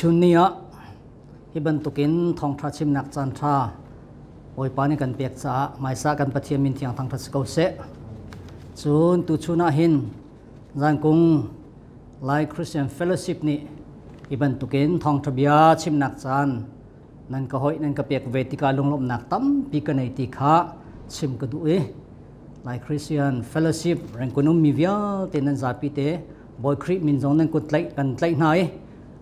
ชุนนี้อ่ะที่บรรทุกินทองทระชิมนักจันทราโอยปานี่กันเปียกจ้าหมายสากันปะเทียมินเทียงทางทัศเกาเสจุนตุชุนาหินจังกุงไลคริสเตียนเฟลโลชิพนี่ที่บรรทุกินทองทะบียชิมนักจันนั่นก็หอยนั่นก็เปียกเวทิกาลงลมนักตั้มปีกันในตีขาชิมกระดูเอไลคริสเตียนเฟลโลชิพแรงกุนุมมีเวียเตนันซาปีเตบอยคริมินจงนั่นกุดไลกันไลนาย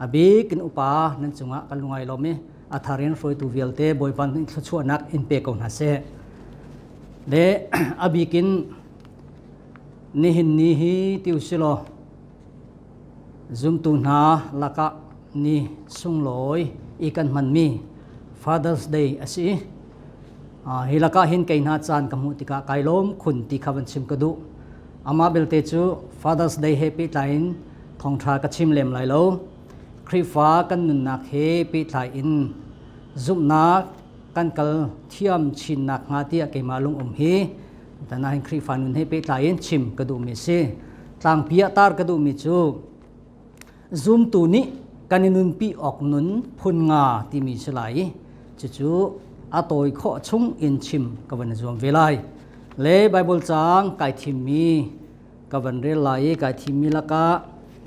abi kin upa nan chunga kalungai lomi atharin roi tu velte boy kin chu anak impact on hase de abi kin ni hin ni hi tiu silo zum tu na laka ni sung loi ikan man mi father's day asi hilaka hin kaina chan kamu tika kailom khun ti khawan sim kadu ama belte chu father's day happy tain thongtha ka chim lem lai lo ครีฟ้ากันนุนนักเฮปิทายอินจุมนักกันกลเทียมชินนักงาเตียเกมาลุงอมเฮแต่นายหครีฟ้านุนเฮปิทายอินชิมกระดูมิเซต่างพิยตารกระดูมิจูซุมตูนี้กันนุนปีออกนุนพุนงาที่มีสลายจู่ๆอาตอยข้อชงอินชิมกับวันจวมเวลาเลไบเบิลจางกายทิมีกับวันเรลัยกายทิมีละกะ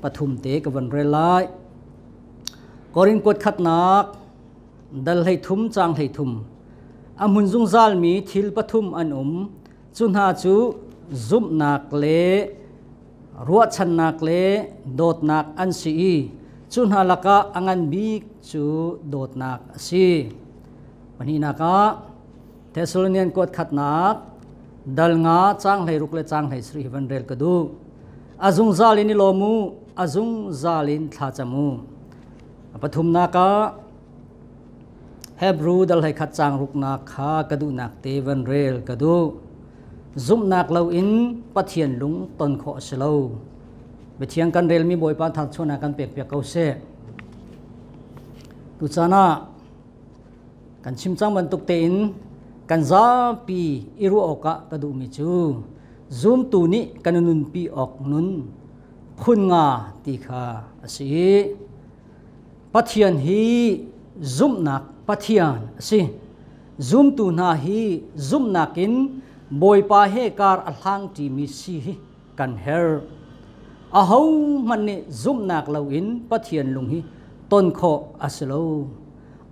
ปฐุมเตกับวันเรลัยอรินกดขัดนักดัลให้ทุมจางให้ทุมอามุนจุงซาลมีทิลปทุมอันอุมจุนหาจูซุมนักเลรัวชันนักเลโดดนักอันซีจุนหาลักะอังันบีจูโดดนักซีวันนี้นักะเทสโลเนียนกดขัดนักดัลงาจางให้รุกเลจางให้สริวันเรลกดูอาจุงซาลินิโลมูอาจุงซาลินทาจมูปฐุมนาคาเฮบรูดัลให้ขัดจางรุกนาคากระดูนักเตวันเรลกระดู zoom นักเลวอินปะเทียนลุงตนขอสโลไปเทียงกันเรลมีบอยปาทัดชวนากันเปียกเปียกเกาเซตุจานากันชิมจังบรรทุกเตินกันซาปีอิรุออกะกระดูมิจู zoom ตูนี้กันนุนปีออกนุนคุณงาตีคาสี pathian hi zumnak pathian si zum tu na hi zumnakin boi pa he kar alang ti mi si hi kan her a ho man ni zumnak lo in pathian lung hi ton kho aslo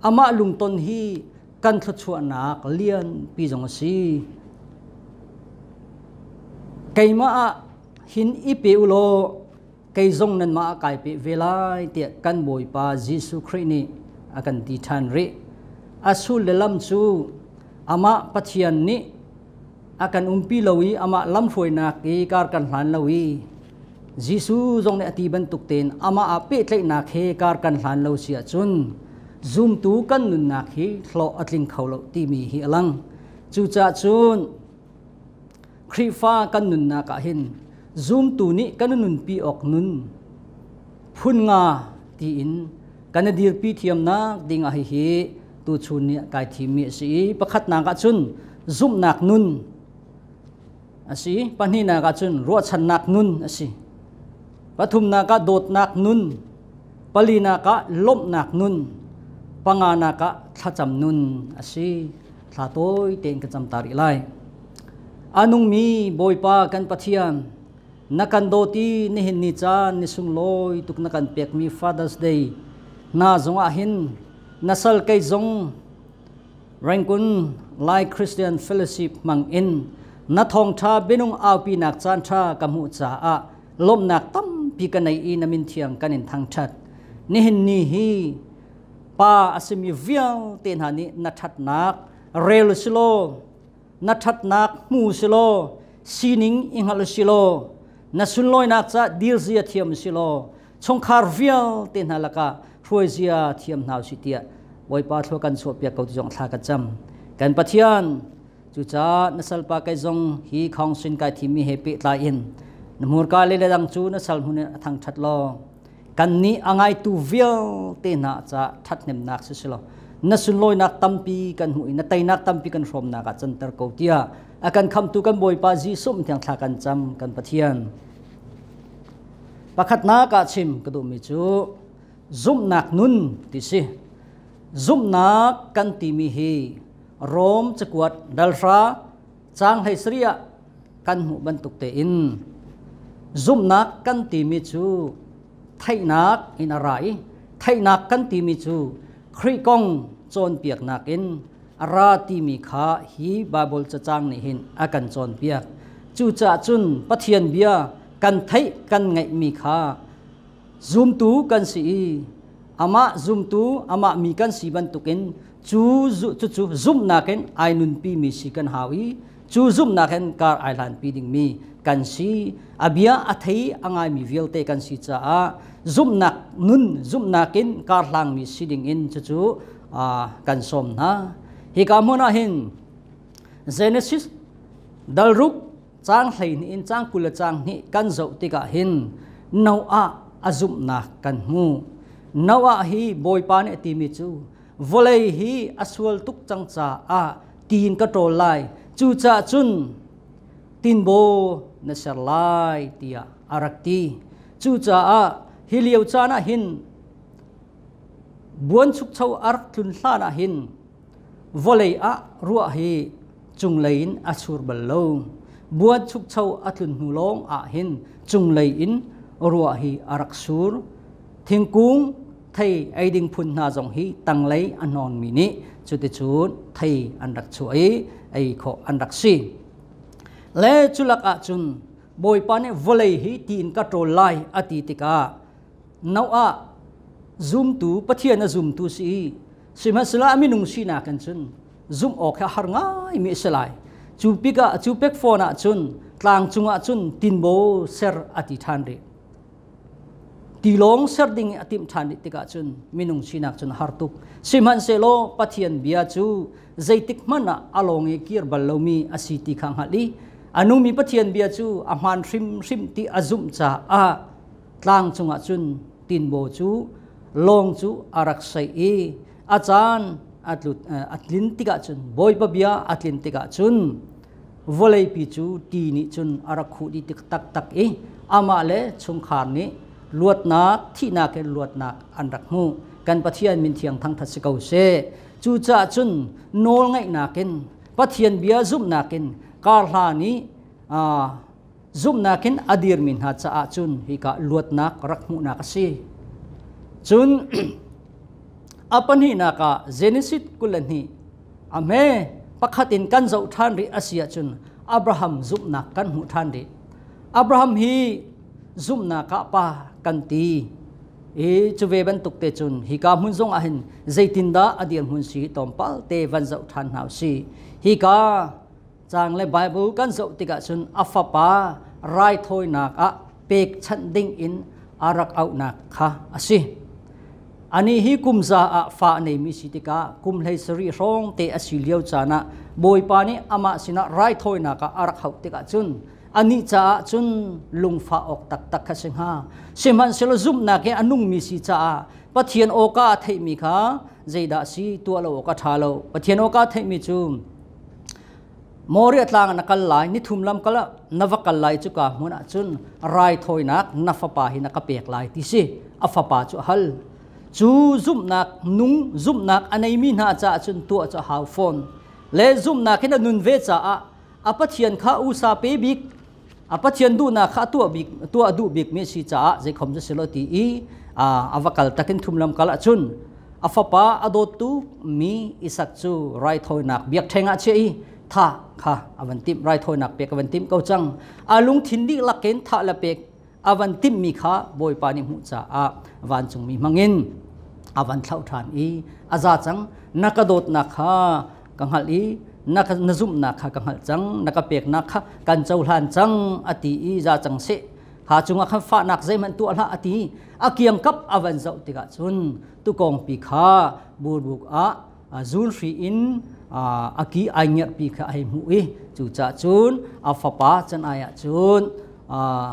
ama lung ton hi kan thla chu anak lian pi jong si keima hin ipe ulo cây rong nên mà cài bị về lại tiệt căn bồi bà giêsu Christ ni akan ti than re asul lelam chu ama pathian ni akan umpi lowi ama lam phôi na ki kar kan hlan lowi jisu jong ne ati ban tuk ten ama ape tlai na khe kar kan hlan lo sia chun zoom tu kan nun na lo thlo atling khâu lo ti mi hi alang chu cha chun khrifa kan nun na ka hin zoom tu ni kan nun pi ok nun phun nga ti in kan dir pi thiam na ding a hi hi tu chun ni kai thi mi si pakhat na ka chun zum nak nun asi pani na ka chun ro chan nak nun asi pathum na ka dot nak nun pali na ka lom nak nun panga na ka thacham nun asi thlatoi ten ka cham tari lai anung mi boipa kan pathiam nakandoti ni hinitsa ni sungloy tuk nakanpek mi Father's Day na zong ahin nasal kai zong rangkun lai Christian Fellowship mang in na thong tha binong api nak chan tha kamu cha a lom nak tam pi kanai i namin thiang kanin thang that ni hin ni hi pa asimi vial ten hani na that nak rel silo na that nak mu silo sining ingal silo นสุนลอยนักจะดีเสียเทียมสิโลชงคาร์วิลตินฮาลกะรวยเสียเทียมนาวสิเตียไว้ปาทกันสวเปียกเอาจงทากจัำกันปะเทียนจุจานสัลปากจงฮีคองสินกายที่มีเฮปิตาอินนมูรกาลีเลดังจูนสัลมุนทางชัดลอกันนี้อังไงตัววิลตินาจะทัดเนมนักสิโลนสุนลอยนักตัมปีกันหุยนตัยนักตัมปีกันชมนักจันตร์เกาเตียอาการคำตุกันบ่อยปาจีสุ่มเทียงทากันจำกันปะเทียนประคัดนากาชิมกระดูมิจู zoom นักนุนติสิ zoom นักกันติมิฮีรอมจกวดดัลราจางให้เรียกันหูบรรทุกเตอิน zoom นักกันติมิจูไทยนักอินอะไรไทยนักกันติมิจูครีกงโจนเปียกนักอินราติมีขาฮีบาบลจะจงางในห็นอากันจอนเบียจูจะจุนปะเทียนเบียกันไทยกันไงมีขา zoom ตูกันสีอามา zoom ตูอามามีกันสีบันตุกินจูจูจูจู zoom นักเองไอนุนพีมีสีกันฮาวีจูซ o มนักเห็นการไอหลันพีดิ้งมีกันสีอาเบียอาทยอ่างไงมีเวลเตกันสีจ้าซ o มนักนุนซ o มนักเอนการหลังมีสีดิ่งอินจูจูกันสมนะ hi ka mun a hin genesis dalruk chang hlein in chang kula chang hi kan zo tika hin nau a azum na kan mu nau a hi boy pa ne ti mi chu volei hi aswal tuk chang cha a tin ka tro lai chu cha chun tin bo na sar lai tia arak chu cha a hi liu cha na hin buôn chúc châu arak thun sa na hin volei a ruwa hi chung lein a chur bal lo buat chuk chau atlun hulong a hin chung lein ruwa hi arak sur thầy ai aiding phun na jong hi tang lei anon mini chu ti chu thầy anh đặc chu ai ai kho an rak si le chulak a chun boi vô volei hi tin ka tro lai ati tika nau a zoom tu pathian a zoom tu si sima sila ami nung sina kan chun zum o kha har nga mi selai chu pika chu pek fo na chun tlang chunga chun tin bo ser ati than re ti long ser ding ati than ti ka chun minung sina chun har tuk siman se lo pathian bia chu zaitik mana along e kir balomi asi ti khang hali anu mi pathian bia chu a man rim rim ti azum cha a tlang a chun tin bo chu long chu araksai e achan atlu eh, atlin tika chun boi pa bia atlin tika chun volei pi chu ti ni chun ara khu di tik tak tak e ama le chung khan ni luat na thi na ke luat na an rak mu kan pathian min thiang thang thasi kau se chu cha chun nol ngai na ken pathian bia zum na ken kar hla ni a zum na ken adir min ha cha a chun hi ka luat na rak mu na ka si chun apani naka genesis kulani ame pakhatin kan zo than ri asia chun abraham zum na kan mu than ri abraham hi zum na ka pa kan ti e chuve ban tuk te chun hi ka mun zong a hin zaitin da adian hun si tom pal te van zo than nau si hi ka chang le bible kan zo tika chun afa pa rai thoi nak a pek chan ding in arak au nak kha asi อันนี้ฮิคุมซาอาฟาในมิสิติกาคุมเลสรีร้องเตอสิเลียวจานะบอยปานีอามาสินะไรทอยนักอารักเขาติกาจุนอันนี้จ้าจุนลุงฟ้าออกตักตักขสิงหาเซมันเซลซุมนักอนุ่งมิสิจ้าปะเทียนโอกาเทมิค่ะใจดัสีตัวเรากาทาเราปะเทียนโอกาเทมิจุมมอริอัตลางนักลายนิทุมลำกละนวกลายจุกามุนจุนไรทอยนักนัฟปาหินักเปียกลายที่สิอัฟปาจุฮัล chú zoom nạc núng zoom nạc anh ấy mình hạ cha chân tua cho hào phone lẽ giúp nạc cái là nun về cha à à bắt hiền khá u sa bé bịch à bắt hiền du nạc khá tua bịch tua du bịch mấy si cha dễ không cho silo tí ý à avacal à, takin thum lam kala chun afapa adotu mi isak chu right thôi nạc biếc thenga che ý tha kha avan à, tim right thôi nạc pek avan à, tim kau chang alung thin di laken tha la pek avan tim mi kha boy pani mu cha a van chung mi mangin อาวันเท่าทานอีอาจาจังนักโดดนักฮะกังหัลอีนักนจุมนักฮะกังหัลจังนักเปียกนักฮะกันเจ้าหลานจังอติอีจาจังเสหาจุงขันฟ้านักใจมันตัวละอติอาเกียงกับอาวันเจ้าติกาจุนตุกองปีขาบูดบุกอาจูนฟีอินอากีไอเงียปีขาไอมุอีจูจ้าจุนอาฟปาจันไอจุนอ่า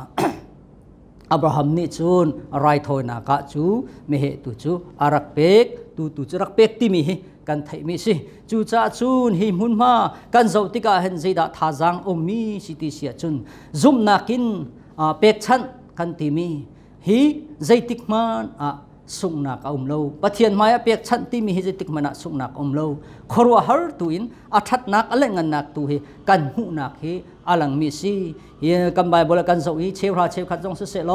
Abraham ni cun, rai thoi na ka chu me he tu chu arak pek tu tu chu rak pek ti mi kan thai mi si chu cha chun hi mun ma kan zo ti ka hen zai da tha jang o mi si ti sia cun, zoom na kin pek chan kan ti mi hi zai tik man สุนักอมโลปะเทียนมาเปียกชันตีมีฮิจิกมานักสุนักอมโลครัวฮาร์ตุอินอัฐนักอะไรงันนักตัวเฮกันหูนักเฮอัลังมิซีเฮกันใบบริกันสวีเชฟราเชฟขัดจงเสสโล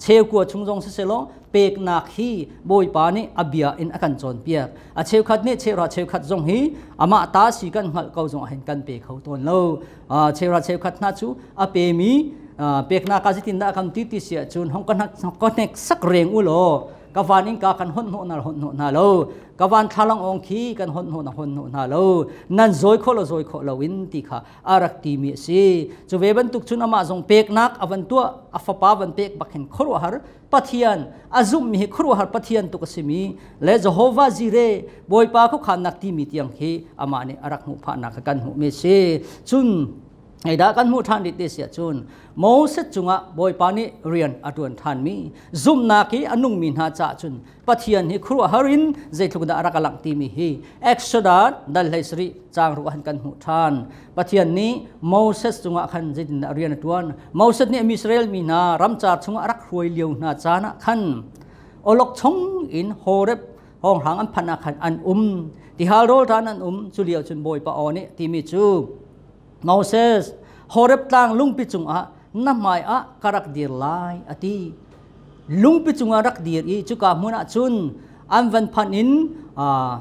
เชฟกัวชุงจงเสสโลเปียกนักฮีบยปานิอับยาอินอักันจอนเปียกอาเชฟขัดเนี่ยเชฟราเชฟขัดจงฮีอามาตาสีกันหัดเกาจงเห็นกันเปียกเขาตัวโลอาเชฟราเชฟขัดนัชูอาเปมีอ่าเปียกนักอาจิตินักกันติดติเสียจนห้องกันนักก็เน็กสักเรียงอุโลกวานิงกาคันหนหนาหนหนาโลกวานทาลังองคีกันหนหนาหนหนาโลนั่นโอยโคลโอยโคลวินติค่ะอารักตีมีสิจูเวบันตุกชุนอามารงเปกนักอวันตัวอัฟปาวันเปกบักเห็นครัวหารปัทยันอาจุมมีครัวหารปัทยันตุกสิมีและจะโฮวาจีเรบอยปาเขาขนักตีมีเตียงเฮอามาเนอารักหุพานักกันหุเมเซจุนไอ้ดากันมูทันดิติเสียจุนโมเสสจุงะบอยปานิเรียนอดวนทันมี zoom นาคีอนุงมินหาจ่าจุนปัทยันฮิครัวฮารินเจตุกดารักลังตีมีฮีเอ็กซ์ดาดัลเลสรีจางรุหันกันมูทันปัทยันนี้โมเสสจุงะขันเจตินาเรียนอดวนโมเสสนี่มิสราเอลมีนารำจ่าจุงะรักรวยเลียวนาจานะขันอลกชงอินโฮเรบห้องหางอันพันัาขันอันอุ้มที่ฮารโรทานอันอุ้มสุเลียวจุนบอยปาอนี่ทีมีจู Moses horep tang lungpi chunga namai a karak dir lai ati lungpi a rak dir i chuka muna chun anvan panin a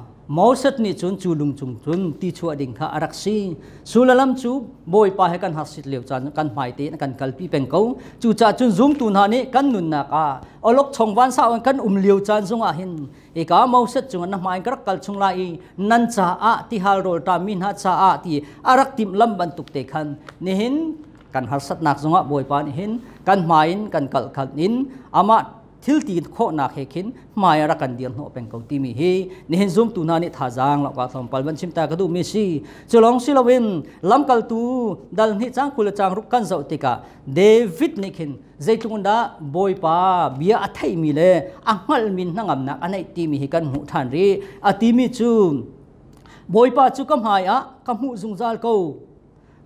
sét ni chun chu lung chung chung ti chua ading tha arak si su la lam chu boy pa he kan hasit leu chan kan mai te kan pi peng ko chu cha chun zoom tu ha ni kan nun na ka olok chong van sa kan um leu chan zunga hin e ka Moses chung na mai kar kal chung lai nan cha a ti hal ro ta min ha cha a ti arak tim lam ban tuk te khan ni hin kan hasat nak a boy pa ni hin kan mai kan kal kal in amat ทิลตีนโคนักเฮกินมาอยารักันเดียนโนเป็นเกาตีมีฮีนี่เห็นซุ่มตูนานิท่าจางหลอกว่าสมปัลบันชิมตากระดูมิซีจะลองสิลาวินลำกัลตูดัลนิจางคุลจางรุกันเจ้ติกาเดวิดนี่คินใจตุงดาบอยป้าเบียอัทัยมีเลอังกัลมินนังอันนักอันไหนตีมีเฮกันหูทันรีอัตีมีจูบอยป้าจูกำหายอะกำหูซุงจัลกู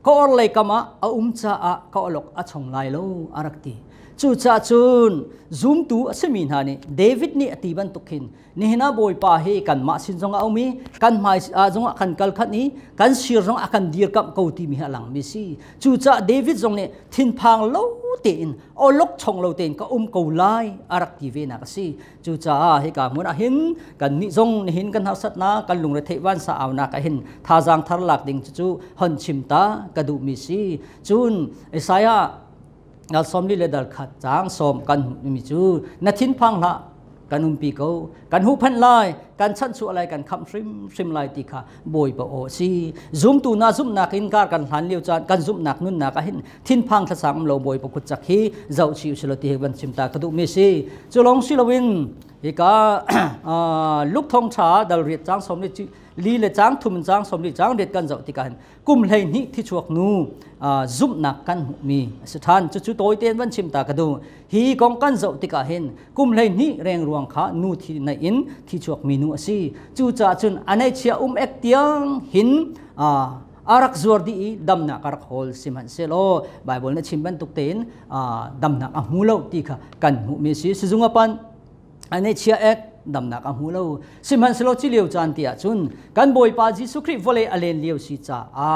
ก็อร์เลยกเอะอุ้มจ้าอะก็อลกอะชงไลโลอารักตี chú cha chun zoom tu mình asemin này david ni atiban tukhin ni hina boy pa he kan ma sin ao mi kan mai a zonga kan kal khat ni kan sir rong akan dir kam ko ti mi halang mi si chu cha david zong này thin phang lâu te in o lok chong lâu ten ka um ko lai arak ti ve na kasi chu cha he ka mun a hin kan ni zong ni hin kan hấp sát na kan lùng re the wan sa aw na ka hin tha jang thar lak ding chú hận chim ta ka du mi si chun isaiah อัลซอมลิเลยดัลขัดจางสมกันมีจูนาทินพังละกันอุมปีเกากันหูพันลายกันชั้นสุอะไรกันคำซิมซิมลายตีคาะบอยปะโอซี zoom ตูน่า z o ุมนักอินการกันหันเลี้ยวจานกัน o ุมนักนุ่นนักหินทินพังทศามเราบอยปะกุจักฮีเจ้าชิวสลติเฮวันชิมตากระดุมิซีจุลองศิลวินอีกาลุกทองชาดัลเรียดจางสมนีิจู li le chang thum chang som li chang det kan zo ti kan kum lei ni thi chuak nu zum na kan mi se than chu chu toi ten van chim ta ka du hi kong kan zo ti ka hen kum lei ni reng ruang kha nu thi na in thi chuak mi nu asi chu cha chun anai chia um ek tiang hin à, a arak zuar di i damna karak hol siman selo bible na chimban tukten damna à, a mulo ti kha kan mu mi si sizunga pan ane chia ek ดำนักหูเล่าสิมันสโลจิเลียวจันทียจุนกันบอยปาจิสุคริฟเลอเลนเลียวสิจ้าอา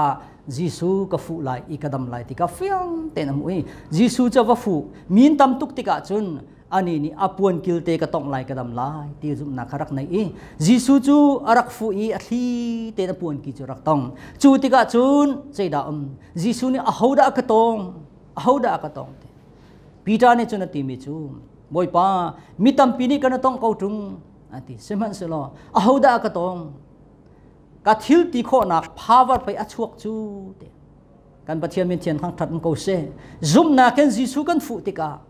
จิสุกฟูไลอีกดำไลติกาฟิองเตนมุยจิสุจะวฟูมีนตำตุกติกาจุนอันนี้นี่อปวนกิลเตกตองไลกดำไลที่จุนนักรักในอีจิสุจูรักฟูอีอธิเตนปวนกิจุรักตองจูติกาจุนใจดำจิสุนี่อหูดะกตองอหูดะกตองปีตาเนจุนติมิจู boy pa mitam pini kana tong kau tung ati seman selo ahuda ka tong kathil ti kho nak phawar pai achuak chu te kan pathian min thian khang that ko se zum na ken jisu kan fu tika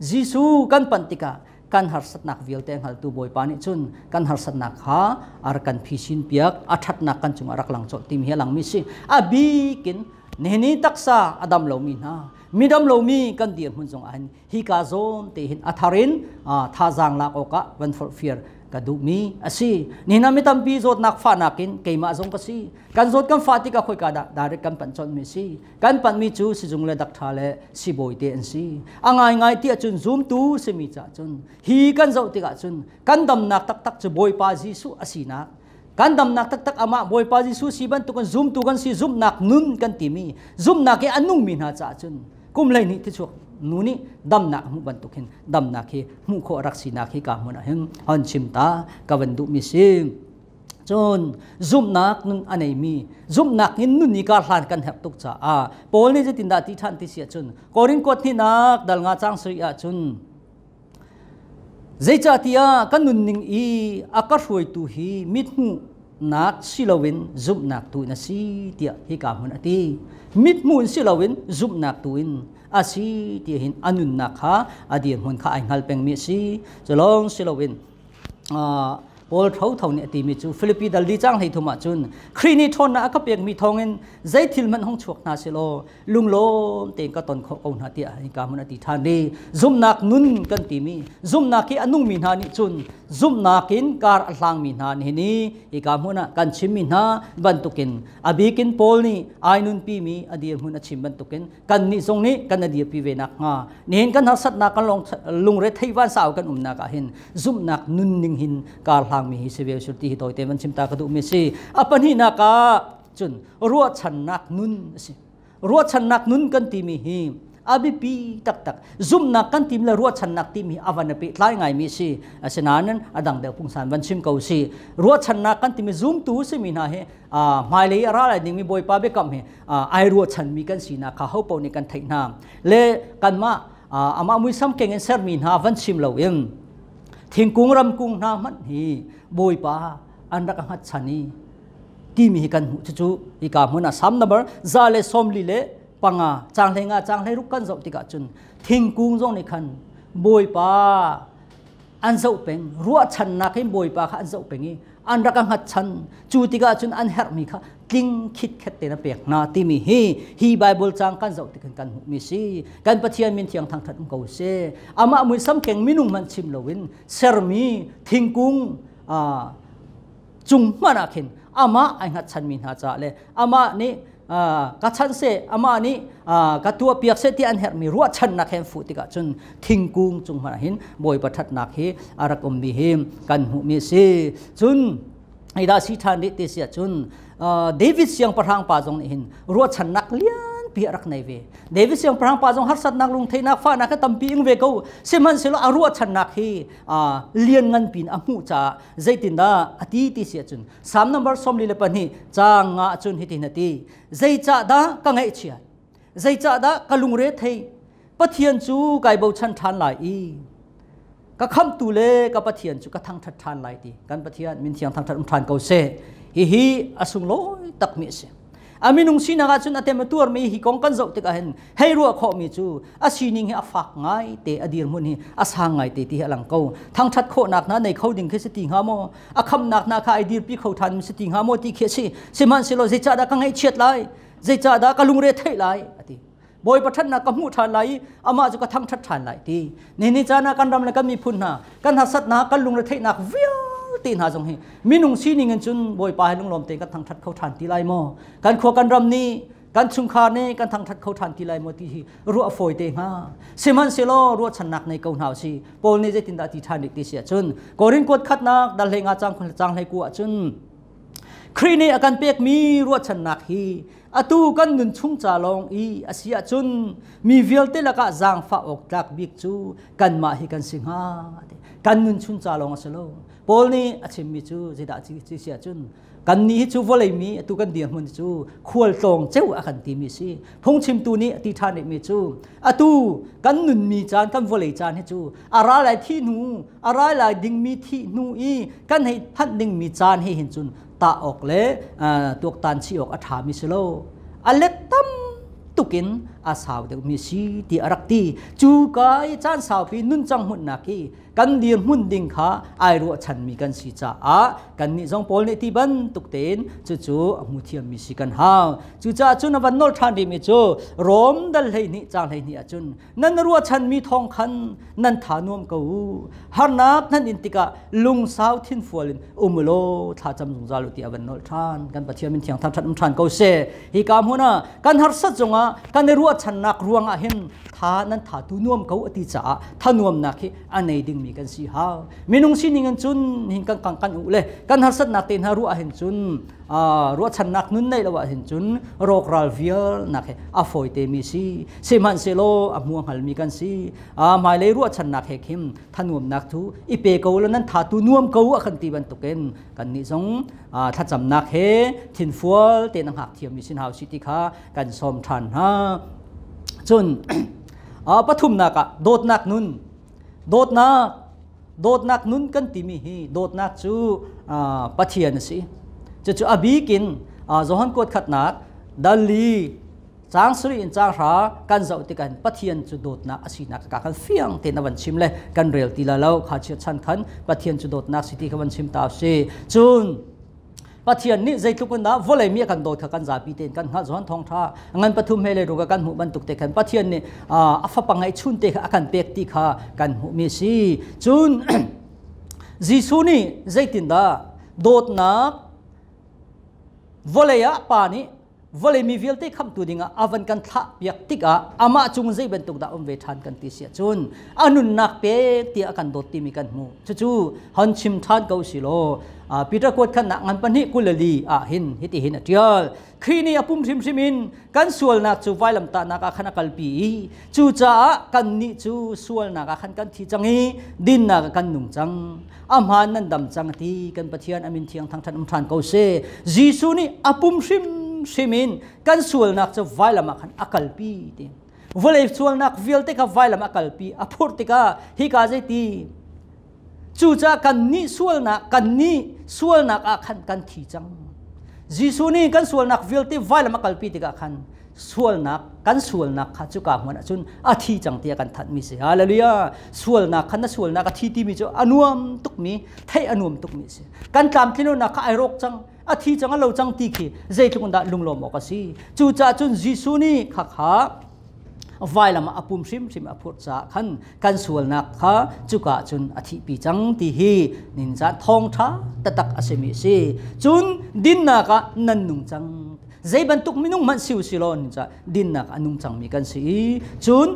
jisu kan pan tika kan harsat nak vil te hal tu boy pani chun kan harsat nak ha ar kan phisin piak athat nak kan chunga rak lang chol tim helang mi si abikin neni taksa adam lo min ha midam lo mi kan dir hun jong an hi ka zon te hin atharin a tha jang la ko ka van for fear ka du mi asi ni na mi tam pi zot nak fa nakin ke ma zong ka si kan zot kan fati ka khoi ka da da re kan pan chon mi si kan pan mi chu si jung le dak tha le si boi te an si angai ngai ti achun zoom tu si mi cha chun hi kan zot ti ka chun kan dam nak tak tak che boi pa ji su asi na กันดำนักตักตักอามะบอยปาจิสุสีบันตุกันซุ่มตุกันสีซุ่มนักนุ่นกันทีมีซุ่มนักเออันุ่มมีนาจ่าจุนกุมเลยนี่ที่ชกนูนี่ดำนักมุบันตุกินดำนักเฮมุขอรักษีนักเฮกามุนะเฮงฮันชิมตากวันดุมิซิงจุน zoom นักนุ่นอันไหนมี zoom นักนี่นุ่นนี่การหลานกันเหบตุกจ้าอ่าโอลนี่จะตินดาที่ท่านที่เสียจุนกอรินกอดที่นักดัลงาจ้างสุริยะจน dây cha tia kan nun ning i akarhuai tu hi mit mu na silawin zum nak tu na si tia hi ka mun ati mit mun silawin zum nak tuin asi tia hin anh anun nak ha adi mun kha ai ngal peng mi si chalong silawin a ah, บอลท้าทายเนี่ยตีมิจูฟิลิปปินส์ดัลลีจังให้ทุ่มจุนครีนีทอนนะก็เปียกมีทองเงินใจทิลมันห้องชกนาซิโลลุงโลมเต็งก็ตอนเขาเอาหน้าเต่อยในการมันตีทันดีซุ่มนักนุ่นกันตีมีซุ่มนักอันนุ่งมีนานิจุนซุ่มนักอินการหลังมีนานี่นี่การมันะกันชิมิีนาบันทุกินอบีกินโอลนี่ไอ้นุ่นพีมีอดีตมันะชิมบันทุกินกันนี่ทรงนี้กันอดีตพีเวนักงานี่เห็นกันทัสสัตนักลงลุงเรทไทยวันสาวกันอุ่มนักเห็นซุ่มนักนุ่นนิ่งหินการางมีฮิสเวลสุดที่โตยเตมันชิมตากระดูมิสิอปันีินักะจุนรัวชันนักนุนสิรัวชันนักนุนกันทีมีหิมอาบิปีตักตัก zoom นักกันทีมละรัวชันนักทีมีอวันปีทลายไงมีสิอา่นานั้น อดังเดียวพุงสานวันชิมเกาสิรัวชันนักกันทีมี zoom ตูสิมีนาเฮอ่ามาเลยอะไรนี่มีบอยปาเบกัมเฮอ่าไอรัวชันมีกันสีนเข้าเฮาปนีกันไทยนามเลกันมาอ่าอามามุยซ้ำเก่งเซอร์มีนาวันชิมเราเอง thiên cung ram cung nam man hi bồi pa anh ra kang hat chani ki mi hi căn hu chu chu i ka mu na sam number za le som li le panga chang le nga chang le ruk kan zau ti ka chun thiên cung zong ni khan bôi pa anh dậu peng ruột chan na kai bồi pa kha dậu zau pengi an rakang hat chan chu tika chun an her mi kha king khit khet te na pek na ti mi hi hi bible chang kan zok tikan kan mi si kan pathian min thiang thang that ko se ama mui sam keng minung man chim lowin ser mi thingkung a ah, chung mana khin ama ai hat chan min ha cha le ama ni kachan se amani katua piak se ti an her mi ruat chan nak hem fu ti ka chun thing kung chung ma hin boi pathat nak hi ara kom bi hem kan hu mi se chun ida si than ri ti se chun david siang parang pa jong ni hin ruat chan nak lia ปียรักในเวเดวิสยังพรางป่าจงหัสัตนักลุงเทนักฟ้านักตัมปีอิงเวกูเสมันเสลอารัวชนักฮีเลียนเงินปีนอมูจ่าเจตินดาอธีติเสียจุนสามนับสมลิลปันฮีจางงาจุนฮิตินตีเจจ่าดากังเอเชียเจจ่าดากลุงเรทเฮปะเทียนจูไกบูชันทานหลายอีก็คำตูเลก็ปะเทียนจูก็ทั้งทัดทานหลายดีกันปะเทียนมินเทียงทั้งทัดอุทานเกาเซฮิฮิอสุงโลตักมีเสียอามินุงสีนักจุนอัตมตัวร์มีฮิคงกันจบติกันเฮรัวข้อมีจูอาชีนิงเฮอฟักไงเตอดีร์มุนีอาสังไงเตตีฮลังเกาทั้งชัดโคนักนาในเขาดึงเคสติงฮามออาคำนักนาคาไอดีร์ปีเขาทันสติงฮามอที่เคสิเซมันสิโลเจจ่าดังให้เชิดไลเจจ่าดังลุงเรทไลตีโบยประทันนักมูทานไลอามาจุกทั้งชัดทานไลตีนี่นี่จานักการรำเลยก็มีพุนนาการหัสนากันลุงเรทนักวิ่งตีนหาจงฮมินุ่งซีนิเงินจุนบอยปลายนุ่งลมเตงกันทางทัดเขาทานตีไลมอการขัวกันรำนี้การชุมคาเน่การทางทัดเขาทานตีไลมอที่รัวฟอยเตงฮาเซมันเซโลรัวชนักในเกาหนาวซีโปลนี่จะตินดาตีทานิกติเสียจุนกอรินกวดคัดนักดันเลงอาจังคนจังให้กวอจุนครีนี่อาการเปียกมีรัวชนักฮีอตูกันนุนชุ่งจาลองอีอาเซียจุนมีเวลเตลกะจางฟ้าออกดักบิกจูกันมาฮีกันสิงหาการนุนชุ่งจาลองอสโลปนี่อาชิมิจูจิดาจิจิเสียจุนกันนี้จูวลยมีตุกันเดียมันจูควรตรงเจ้าอาการตีมิซีพงชิมตูนี้ติทานิมิจูอตูกันนุนมีจานกันวลยจานให้จูอะไรหลายที่หนูอะไรหลายดิงมีที่หนูอีกันให้พันดิงมีจานให้เห็นจุนตาออกเลยตัวตันชีออกอาถามิสโลอเลตัมตุกินอาสาวเด็กมีสีที่รักตีจูกายจานสาวพีนุ่นจังหุ่นนักกีกันเดียนหุ่นดิ่งขาไอรัวฉันมีกันสีจ้าอากันนี่จงพอลในที่บันตุกเตนจู่จู่มุทีมีสีกันห้าวจู่จ้าจุนวันนอลทันดีมีจูรอมดัลเลยนี่จางเลยนี่จุนนั่นรัวฉันมีทองคันนั่นฐานวมกูฮาร์นับนั่นอินติกะลุงสาวทินฟัวลินอุมโลท่าจำสงจาลุติอวันนอลทานกันปะเจียมินเทียงทันทันอุมทันเกาเซฮิกามหัวนะกันหัรสัจงะกันรัวชันนักรวงอาหินท่านั้นท่าตุนวมเขาอติจ่าท่านวมนักอันไหนดึงมีกันสีหาวมินุงสินิงินจุนหินกังกังกันอุเล่กันหัสนักเตนฮารุอาหินจุนรัวชันนักนุ่นในละวะหินจุนโรครัลเวียลนักอาฟอยเตมีสีเซมันเซโลอมวงหัลมีกันสีอาหมายเลยรัวชันนักเฮกิมท่านวมนักทูอีเปเกาแล้วนั้นท่าตุนวมเขาอคันตีบันตุเกนกันนิสงอ่าจำนักเฮทินฟัวเตนังหักเทียมมีสินหาวสิติคากันสมทันฮาจนอาปฐุมนักโดดนักนุนโดดนักโดดนักนุนกันติมีฮีโดดนักจูปะเทียนสิจะจูอบีกินอาจอนกดขัดนักดัลลีจางสุรินจางหากันเจ้าติกันปะเทียนจุดโดดนักสินักกาันเฟียงเทนวันชิมเลยกันเรียลตีลาเล่าขาเช้อชันขันปะเทียนจุดโดดนักสิที่ขวันชิมตาสิจนปัจจัยนี้ใจทุกคนนะวันเลยมีกันโดดกันจับปีเต็นกันหัดจวนทองท่างั้นปฐุมเฮเลยรู้กันหุบันตุกเตกันปัจจัยนี้อ่าอัฟปังไอชุนเตะกันเปียกตีขากันหูมีสีจุนจีซูนี่ใจตินดาโดดนักวันเลยอ่ะปานี้วันเลยมีเวลเตมคำตัวดิ่งอ่ะอาวันกันทกเปียกติกาอามาจุงใจบป็นตุกดาอมเวทันกันตีเสียจุนอันนุนักเปียกตีกันโดดตีมีกันหูจู่วฮันชิมทานเกาสิโลพิจารณาขณะงานปนิคุลลีอาหินฮิติหินอัจฉริยครีนี้ปุ่มซิมซิมินกันส่วนนักจูไฟลำตานักขันกัลปีจูจ้ากันนี้จูส่วนนักขันกันที่จังงี้ดินนักกันนุ่งจังอำนาจนั้นดำจังที่กันปฏิญญาอเมนที่ยังทางท่านอุทานเขาเซจีสุนีปุ่มซิมซิมินกันส่วนนักจูไฟลำขันอักลปีเดนวันเลยส่วนนักวิลเตกับไฟลำอักลปีอพูดติกาฮิกาเจตีจูจะกันนี่ส่วนนักกันนี่ส่วนนักอาคันกันที่จังจีซูนี่กันส่วนนักวิลตีไวล์มาคัลปีติกาคันส่วนนักกันส่วนนักขัดจุกาหันะจุน อาทีจังเตียกันทัดมิเสียฮาเลลูยส่วนนักขันนส่วนนักอาทีที่มิเจ้าอนุมตุกมิไทยอนุมตุกมิเสียกันตามที่โนนักไอโรคจังอาทีจังเราจังตีขี้ใจตุกันได้ลุงลมออกสิจูจะจุนจีซูนี่ขักขาวายละมาอภูมิสิมสิมอภูตจากขันกันส่วนนักฮะจุกะจุนอธิปิจังตีฮีนินจัาทองท้าตะตักอาสมิสิจุนดินนักนันนุงจังใจบรรทุกมินุงมันสิวสิลอนจ้ะดินนักอนุงจังมีกันสีจุน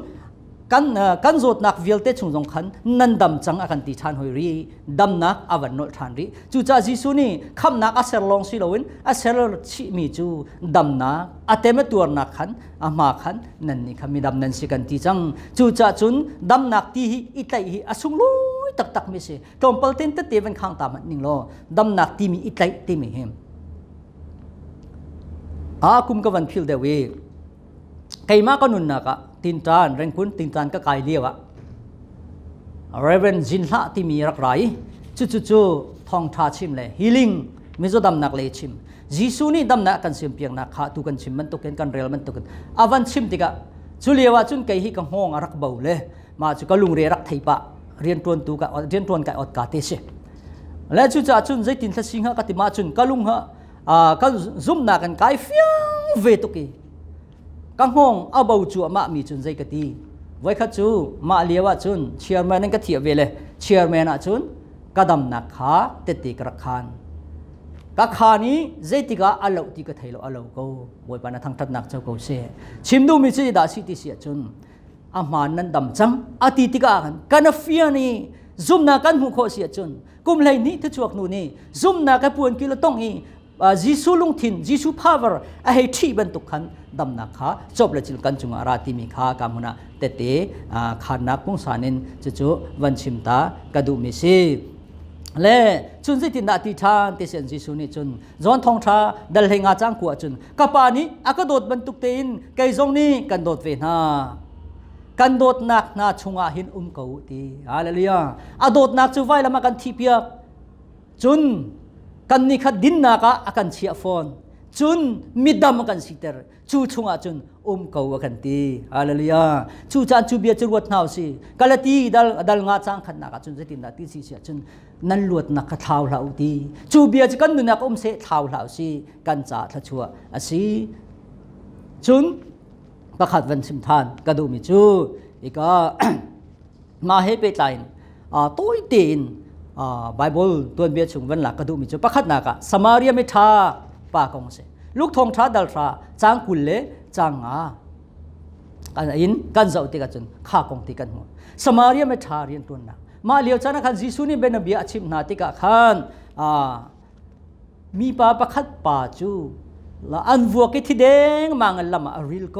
kan kan zot nak vialte chung jong khan nan dam chang a à kan ti chan hoi ri dam nak avan no than ri chu cha jisu ni kham nak a à ser long si loin a ser chi mi chu dam na ateme tuar nak khan a ma khan nan ni mi dam nan si kan ti chang chu cha chun dam nak ti hi itai hi asung à lu tak tak mi se tom pal tin te teven khang ta man ning lo dam nak ti mi itai ti mi hem a kum ka van phil de we kaima ka nun na ka ตินตานเรงคุณตินตานก็กลายเดียวอะเรเวนจินละที่มีรักไรจุจุจูทองทาชิมเลยฮิลิ่งมิจซดำนักเลยชิมยิสูนี่ดำนักกันชิมเพียงนักขาดูกันชิมมันตุกันกันเรียลมันตุกันอาวันชิมติกะจุเลียวจุนไกฮิกังห้องรักเบาเลยมาจุกลุงเรียรักไทยปะเรียนตวนตูกะเรียนตวนกะอดกาเตชและจุจ่าจุนใจตินทัศสิงห์กติมาจุนกลุงฮะอ่าก็ซุ่มนักกันไกเฟียงเวตุกีก็ห้องเอาเบาจู่มามีจุนใจกตีไว้ขจูมาเลียวจุนเชียร์แมนนั่นก็เทียบเวเลยเชียร์แมนอ่ะจุนกระดำหนักขาเตติกระคานกะขานี้ใจติกาอารมณ์ที่กาะเทยเลอารมณ์ก็วยปานะทางทัดนักเจ้าก็เสียชิมดูมีจิดาสิติเสียจุนอามานันดำจังอติติกากันกันฟียนี้ zoom นักก k น n ุ u kho sia c h ุ n kum lai ni thu ่ว u a นูนี้ zoom นัก a puan k i ล o t o ง g ี i và jisu lung thin jisu power a hei thi ban tu khan dam na kha chop le chil kan chunga ra ti mi kha ka muna te te kha cũng pung sanin chu chú Văn chim ta kadu mi si le chun zi tin da ti than te sen jisu ni chun zon thong tha dal he nga chang ku chun ka pa ni akadot ban tuk te in kai zong ni kan dot ve na kan dot nak na chunga hin um ko ti hallelujah adot nak chu vai lama kan thi pia chun kan ni khat din na ka akan chia phone chun midam kan siter chu chunga chun um ko kan ti haleluya chu chan chu bia chuwat nau si kalati dal dal nga chang khat na ka chun jetin da ti si si chun nan luat na ka thau lau ti chu bia chu kan na ka um se thau lau si kan cha tha chua a si chun pa khat van sim than ka du mi chu ika ma he pe tain a toy tin ไบเบิลตัวเบียชุมวันหลักกระดูมิจูประคัดนากสมารียไม่ท้าป้ากงเสลูกทองท้าดัลท้าจางกุลเลจางอากันอินกันเจ้าติกานจนข้ากงติกันหัวสมารียไม่ท้าเรียนตัวนักมาเลียวจานะขันจีซูนี่เป็นเบียอาชิมนาติกาขันมีป้าประคัดป้าจูละอันวัวกิทิเดงมังลลำอาริลโก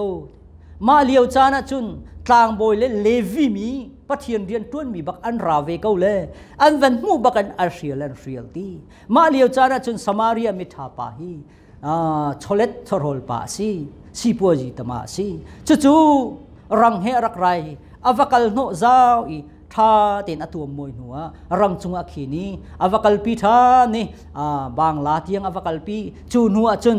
มาเลียวจานะจุนต่างโบยเลเลวีมีปัทยันเดียนต้นมีบักอันราเวกเอาเลยอันวันมูบักอันอาเซียนเรียลตีมาเลียวจาระจนสมารีมิถาปาฮีอ่าชเลตทรอลปาซีสีปัวจีตมาซีจู่่รังเฮรักไรอวกัลโนซจาอีทาเต็นอตัวมวยหัวรังจงอคีนีอวกัลปีทานี่อ่าบางลาเตียงอวกัลปีจูนหัวจน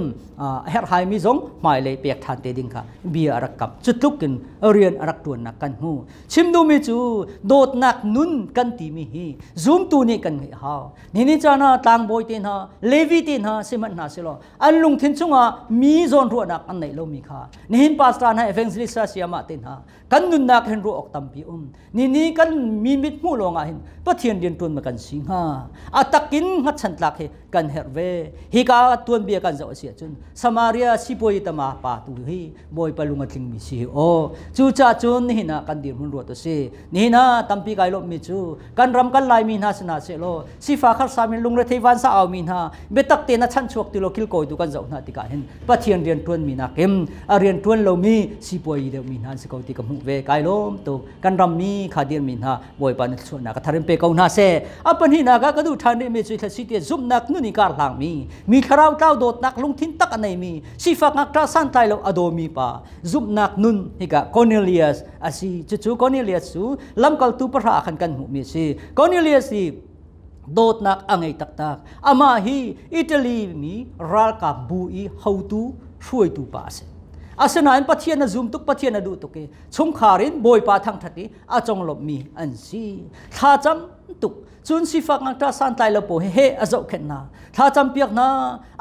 เฮรไฮมิซงหมายเลยเปียกทานเตดิงค่ะเบียรักกับจุดลุกกินเรียนรักตัวนนักกันหูชิมดูมิจูโดดนักนุนกันทีมีฮี o ูมตูนี่กันเฮาวนี่นี่จานาต่างบอยเตนฮะเลวีเตนฮะสิมันนาสิโลอันลุงทินชงอ่ะมีจอนรัวนักอันไหนเรามีค่ะนี่หินปาสตานฮะเอฟเวนซิลิซาเสียมาเตนฮะกันนุนนักเห็นรัวออกตัมพีอุมนี่นี่กันมีมิดมู่ลงอ่ะเห็นปะเทียนเรียนตุนมากันสิงฮะอัตตักินงัดฉันตักเหกันเฮรเวฮิกาตวนเบียกันจะเสียจุนสมาริยาสิบวยตมาปาตุฮีบวยปลุงกิงมิสิโอจูจ้าจุนนี่นะกันดีมุนรัวตุวสินี่นะตัมปีกายลบมิจูกันรำกันไลมีนาสนาเซโลสิฟ้าคัดสามิลุงเรทิวันสาวมีนาเบตักเตนะชันชวกติโลกิลโกยตุกันเจ้าหน้าติกาเห็นปะเทียนเรียนทวนมีนาเข็มอเรียนทวนเรามีสิบวยเดียวมีนาสิกาวติกมุกเวกายลมตักันรำมีขาดเดียมีนาบวยปันิชวนนะกระทารินเก้าหนาเซอัปนีนะกระดูทันเด้มื่อิทธิ์สิทธิ์ซุ่มนักนุนิการหลังมีมีคราวเต้าโดดนักลุงทิ้นตัก nei mi si fak ngak ta san tai lo adomi pa zup nak nun hika cornelius asi chu chu cornelius su lam kal tu pra khan kan mu mi si cornelius si dot nak angai tak tak ama hi italy mi ral ka bu i how to shui tu pa se asena an pathian na zoom tuk pathian na du tuke chung kharin boy pa thang thati achong lop mi an si tha cham tuk จุนสิฟักนักตาสันตไตลโปเฮอาจเข็นนาถ้าจำเปียกนา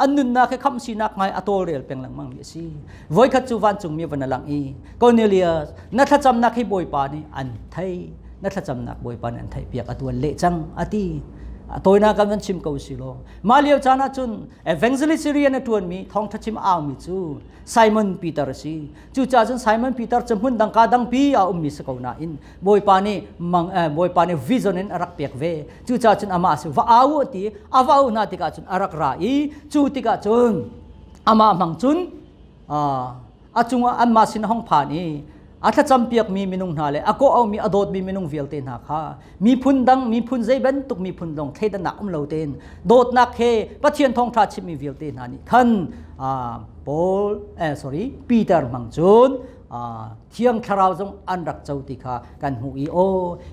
อันนุนนาแค่คำสินักไงอัตโอเรียลเป็นหลังมังลิสิไว้ขัดจูวันจงมีวันหลังอีก็เนเลียนักทจำนักให้บอยปานี่อันไทยนักทจำนักบอยปานอันไทยเปียกอัตวนเละจังอตีตัวนักการเงินชิมเกูสิโลมาเลียวจานาจุนเอเวนเซิลิซิเรียนทวนมีท่องทัชิมอามิจูไซมอนปีเตอร์ซีจูจ้าจุนไซมอนปีเตอร์จมุนดังกาดังปีอาอุ้มมิสกาวนาอินบอยปานีมังเอบอยปานีวิจอนินรักเปียกเวจูจ้าจุนอามาสิว่ะอาวุตีอาวาอุนาติกาจุนรักไรจูติกาจุนอามาหมังจุนอ่าอาจุงอานมาสินห้องผานีอาทัดจำเปียกมีมินุงนาเลยอากเอามีอดดมีมินุงเวียลเตนหักฮะมีพุนดังมีพุนใจเบนตุกมีพุนลงเทดนักอุ้มเหลาเตนโดดนักเฮปะเทียนทองทาชิมีเวียลเตนหันนี่ขันอ่าบอลเออ sorry ปีเตอร์มังจูนอ่าเทียงทราวจงอันรักเจ้าติคากันหูอีโอ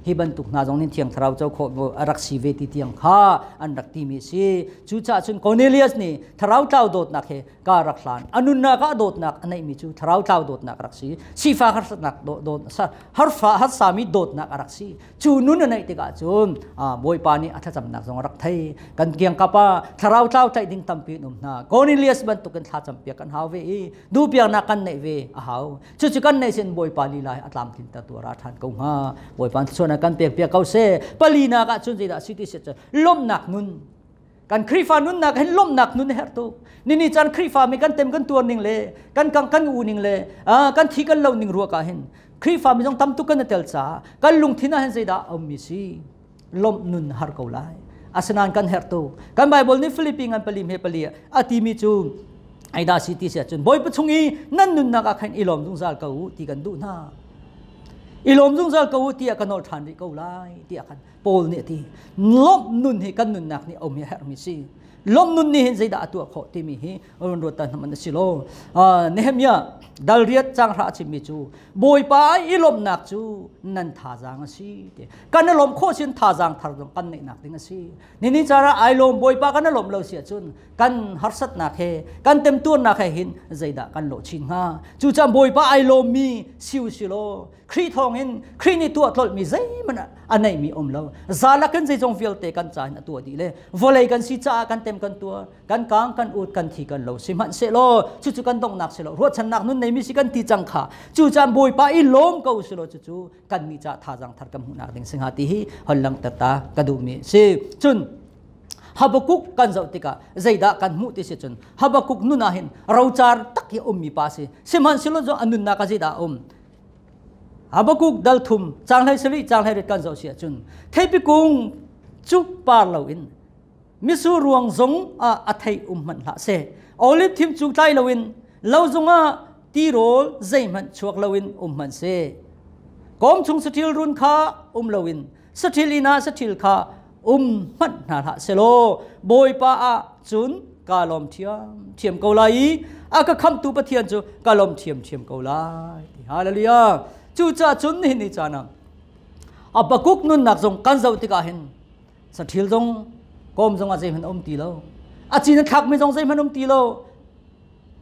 ฮิบันตุกนาจงนินเทียงทราวเจ้าโครักชีเวติเทียงคาอันรักทีมีสีจูจ่าชุนโคเนเลียสนี่ทราวเจ้าโดดนักเฮการักลานอนุนากาโดดนักอันไหนมีจูทราวเจ้าโดดนักรักสีสีฟ้าขัสนักโดดซาฮัรฟ้าฮัสสามีโดดนักรักสีจูนุนอันไหนติกาจูนอ่าบอยปานีอัธจำนักจงรักไทยกันเกียงกับป้าทราวเจ้าใจดิ่งตั้มปีนุ่มนาโคเนเลียสบันตุกันท่าจำเปียกันฮาวเวอีดูเปียกนักกันไหนเวอาฮาวจูจูกันไหนเสนนบอยปาลีลายอัตามทินตะตัวราชันกงฮาบอยปันชวนกันเปียกเปียกเขาเซปาลีนากะชุนจีดาสิติเสจล้มหนักนุนกันครีฟานุนนักเห็นล้มหนักนุนเฮตุนี่นี่จันครีฟามีกันเต็มกันตัวนึงเลยกันกังกันอูนึงเลยอ่ากันที่กันเล่านึงรัวกะเห็นครีฟามีต้องตำมตุกันเตลซากันลุงทินาเห็นเสดาอมมิซีล้มนุนฮาร์กาไลอาสนานกันเฮตุกันไบเบิลนี่ฟิลิปปินส์กันเปลียมเฮเปลียอาทิมิจูไอดาซิตี้เสียจนบอยปะชงอีนั่นนุนนากาขันอิลอมซุงซาลกาอูตีกันดูนาอิลอมซุงซาลกาอูตีกันโนทานริกาไลตีกันปอลเนี่ยตีลอมนุนเฮกันนุนนักนี่เอามีเฮอร์มิซีลอมนุนนี่เห็นใจดาตัวขอตีมีเฮอรันรัตน์มันนั่นสิโลอ่าเนฮมยาดัลเรียดจังราชิมิจูบุยไาอิลมนักจู นันทาจางสีเดกันลมโคชินทาจางทารุงกันในนักดิงสินี่นี่จาระไอลมบุยปากันลมเลวเสียจุน กันฮัสต์นักเฮกันเต็มตัวนักเฮหินใจดากันโลชิงฮาจูจำบุยปาไอลมมีสิวสิโลครีทองเหินครีนี่ตัวทลมีใจมันอันไหนมีอมเลวซาลักันใจจงฟิลเตกันจานตัวดีเลยวอลเลยกันสิจ้ากันเต็มกันตัวกันกางกันอุดกันที่กันเลสิมันเสโลจุ่จูกันต้องนักเสโลรถฉันนักนุ่นในมิสิกันตีจังขาจู่จันบุยป้าอล้มก็อุสโลจุ่จูกันมีจ่าท่าจังทารกนหุนักด้งสิงหาทีฮหันลังตตากระดูมีสิจุนฮับกุกกันจะติกาใจดักันมุติเสจุนฮับกุกนุนาหินเราจาร์ตักยอมมีปาสสิมันเสโลจงอนุนนักใจดาอมฮับกุกดัลทุมจางเฮสิริจางเฮริกันจาเสียจุนเทปิกุงจุปาร์เลวินมิสูรวงจงอาอัทัยอุมมันละเซโอลิฟทิมจุกไตลวินเลาจงอาตีโรใจมันชวกลวินอุมมันเซกอมชุงสถิลรุนคาอุมลวินสถิลีนาสถิลคาอุมมันนาละเซโลบอยปาอาจุนกาลอมเทียมเทียมเกาไลอากะคำตูปะเทียนจูกาลอมเทียมเทียมเกาไลฮาเลลูยาจูจ่าจุนนี่นี่จานะอับบกุกนุนนักจงกันเจ้าติกาเห็นสถิลจง kom zong a zem han om ti lo a chin khak mi zong zem han om ti lo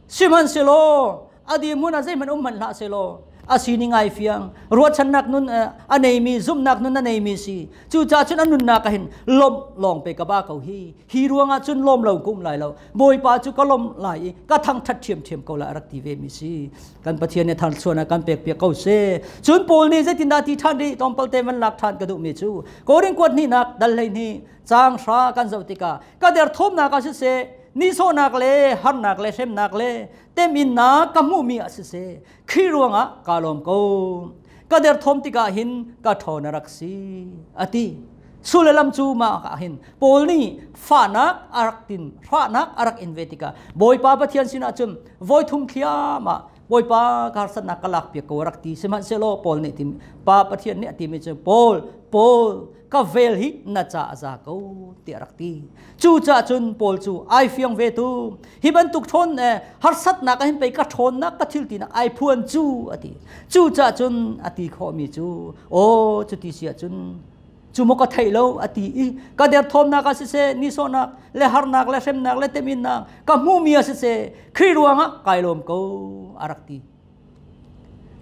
sim han se lo a di mun a zem han om man la se lo อาศินิงไงฟียงรัวชนักนุนอันในมีซุมนักนุนอันในมีสีจูจ้าชนอันนุนนักเห็นลมลองไปกับบ้าเขาฮีฮีรวงอาชนลมเรากุ้มไหลเราโบยปาจูก็ลมไหลก็ทั้งทัดเทียมเทียมเขาลารักทีเวมีสีการปะเทียนเนี่ยทันส่วนการเปรียบเปรียบเขาเซจุนปูนี่จะตินดาทีท่านดีตอมเปิลเตมันหลักทานกระดูกมีจู่กริงกวดนี่นักดัลเลนี่จางชากันสวติกาก็เดือดทุ่มนักก็เสนิโซนักเลหันนักเลเซมนักเลเตมินนากมูมีอาศิเซขีรวงะกาลมโกกะเดรทมติกาหินกะทอนรักซีอติสุเลลัมจูมาหินโอลนี่ฟานักอารักตินฟานักอารักอินเวติกาบอยปาปะเทียนสินาจุมโอยทุมเคียมาบอยปาการสนักกลักเปียกวรักตีสมันเซโลโอลนี่ทิมปาปะเทียนเนี่ยติมเจโอลโอล ka vel hi na cha za ko ti rakti chu cha chun pol chu ai fiang ve tu hi ban tuk thon e har sat na ka hin pe ka thon na ka thil ti na ai phuan chu ati chu cha chun ati kho mi chu o chu ti sia chun chu mo ka thai lo ati i ka der thom na ka se se ni so na le har nak le sem nak le temin na ka mu mi se se khri ruanga lom ko arakti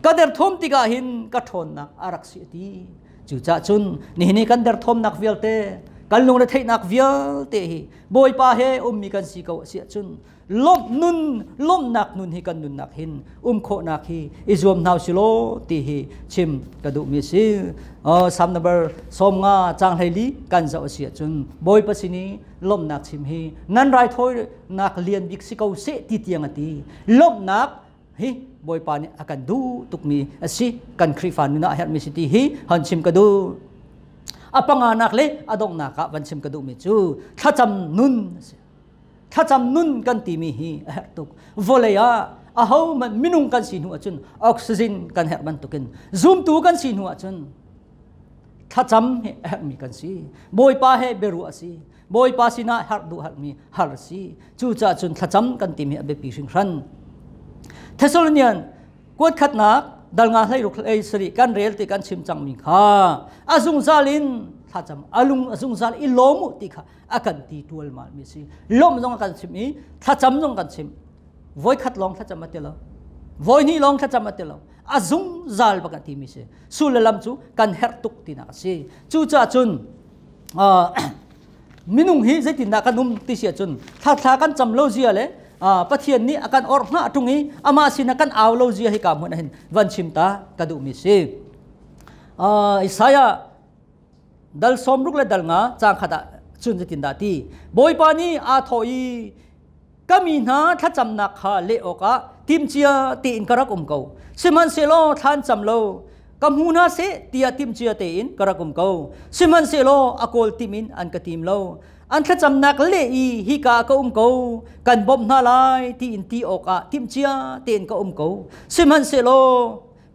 ka der thom ti ka hin ka thon na arak si ti จูจ้าจุนนี่นี่กันเดรทมนักเวียลเตกันลงรด้เทนักเวียลเตฮีบอยปาเฮอุ้มมีกันสีเกาเสียชุน ลมนุนลมนักนุนฮีกันนุนนักหิน อุ้มโคนักฮีอิจวมนาวสิโลตีฮีชิมกระดูกมีสีเออสามนับสมงาจางไฮลีกันจะเสียชุนบอยปัสินีลมนักชิมฮีนั่นไรทอยนักเรียนวิกสิเกาเสตีเตียังตีลมนักฮี boy pan akan du tuk mi eh, si kan krifan na hat mi siti hi han sim kadu apa nganak le adok naka van sim kadu mi chu thacham nun thacham nun kan ti mi hi her eh, tuk volaya aho man minung kan sinu achun oxygen kan her ban tukin zoom tu kan sinu achun thacham he eh, mi kan si boy pa he beru asi boy pa sina har du har mi har si chu cha chun thacham kan ti mi abe pising ran เทสโลนียนกวดขัดนักดังงาให้รุกเอยสิกันเรียลติกันชิมจังมิงค่ะอาซุงซาลินท่าจำอาลุงอาซุงซาลิิล้มุติค่ะอาการตีตัวมาไม่สิลมลงกันชิมนี้ท่าจำลงกันชิมวอยขัดลองท่าจำมาเตลวอยนี่ลองท่าจำมาเตลอาซุงซาลปกติมิสิสุลลัมจูกันเฮตุกตินักสิจูจ้าจุนมินุงฮีเจตินักกันุมติเสียจุนท่าท่ากันจำโลเจียเลย pathian ni akan or hna atungi ama sinakan kan awlo ji hi kam hunahin van chimta kadu mi se a isaya dal somruk le dalnga chang khada chun ji tinda ti boy pani a thoi kami na thacham na kha le oka timchia ti in karak um ko siman se lo than cham lo kamuna se tia timchia te in karak ko siman se lo akol timin an ka tim lo อันทจำนักเลอีฮิกาก็อุ้มกูกันบอมนาลายที่อินทีออกอะทิมเชียเตียนก็อุ้มกูสมันเสโล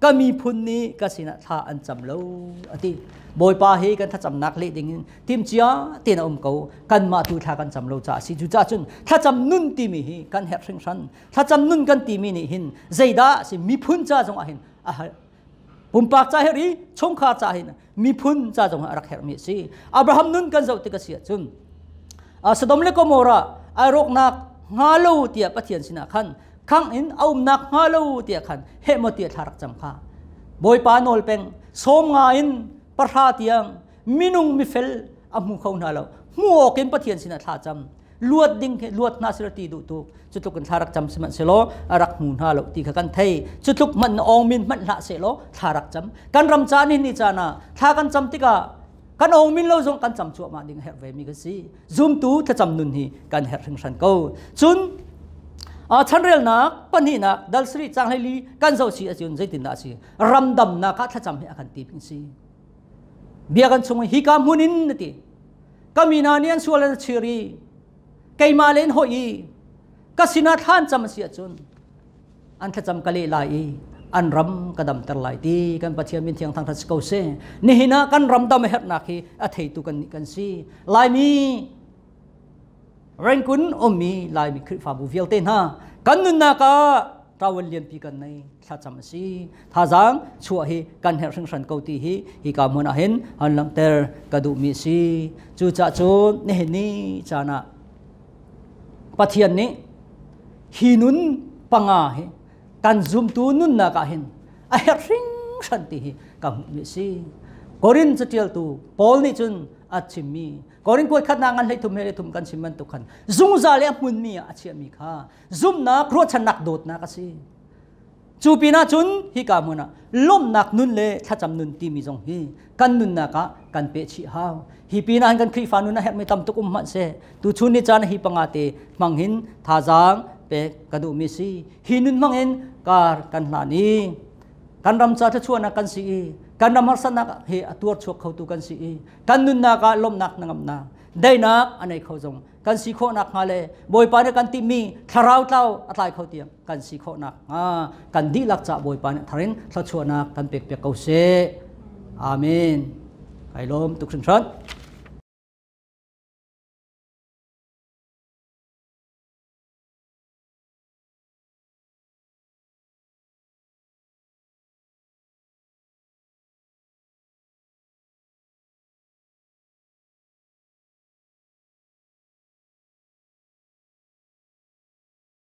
ก็มีพุนนี้ก็สินะท่าอันจำโลอติบอยปาเฮกันถ้าจำนักเลีดิงทิมเชียเตียนอุ้มกูกันมาดูทากันจำโลจ่าสิจุจ้าจนถ้าจำนุ่นตีมีกันเฮฟสิงชันถ้าจำนุ่นกันตีมีนี่หินใจดาสิมีพุนจ่าจงอาหินอ่ะปุ่มปากจ่าเฮรีชงขาจ่าหินมีพุนจ่าจงอารักเฮรมีสิอับราฮัมนุ่นกันเจ้าติกเสียจุนอสดมเลกโมระอารกนักงาลูเตียปะเทียนสินะขันขังอินเอานักงาลูเตียขันเฮมเตียทารักจำข้าบอยปานอลเป็งสมงาอินประทาเตียง มินุงมิเฟลอามุเขานาเรามัวกินปะเทียนสินะทาจำลวดดิ้งลวดนาสิรตีดูตุกจุดลุกันทารักจำสมันเสโลอรักมูนฮาลตีกันเทยจุดลุกมันองมินมันละเสโลทารักจำการรำจานินิจานาทากันจำติกากันองมินเราจงกันจำชั่วมาดิ่งเฮเวมีกันสิ zoom ตู้ถ้าจำนุนฮีกันเฮรังสันกูจุนอ่าชันเรียนนักปนีนักดัลสรีจางเฮลีกันเจ้าสีอาจุนใจตินาสิรำดำนักาถ้าจำเฮกันตีพิงสีเบียกันชงฮิกามุนินนี่ก็มีนานี่ันสวลันชีรีไกมาเลนโฮีก็สินาท่านจำเสียจุนอันถ้าจำกะเลลายีอันรำกระดมตะไลตีกันปะเทียมินเทียงทางทัศเกุเซนี่หินะกันรำตามเห็ดนักคีอาทิตย์ุกันกันสิลายมีเรนคุณอมมีลายมีคริฟาบูฟิียลเตนฮะกันนุนนากาตาวันเลียนพีกันในชามำซีท่าจังช่วยให้กันเห็นสังสรรค์เกาตีฮีฮีกามุนาเห็นฮันลังเตอร์กระดูมีสีจูจ่าจูนี่นี่จานะปัเทียนนี้หินุนปังอาเห kan zoom tu nun na kahin ayat ring shanti hi kamu misi korin setial tu paul ni cun acimi korin kau kat nangan hai tu mele tu kan siman tu kan zoom zale amun mi acimi ka zoom na kro chan nak dot na kasi Cupina cun hi kamu na lom nak nun le kacam nun timi zong hi kan nun na ka kan pechi hao hipina han kan kri fanu na hep mitam tuk umma se tu chuni chan hi pangate manghin thajang เปกกดูมีซีหินุนมังเอ็นกาคันลานีคันรำชาชชวนักันสีคันรำหรสนักเฮตัวชวกเขาตุกันสีคันนุนนักาลมนักนังมนาได้นักอันไหนเขาจงคันสีโคนักมาเลบอยปานกันติมีทาราวเต้าอะไรเขาเตียงกันสีโคนักอ่าคันดีลักจะบอยปานทารินชชวนักกันเปกเปกเขาเซอาเมนไอ้ลมตุกสุนทร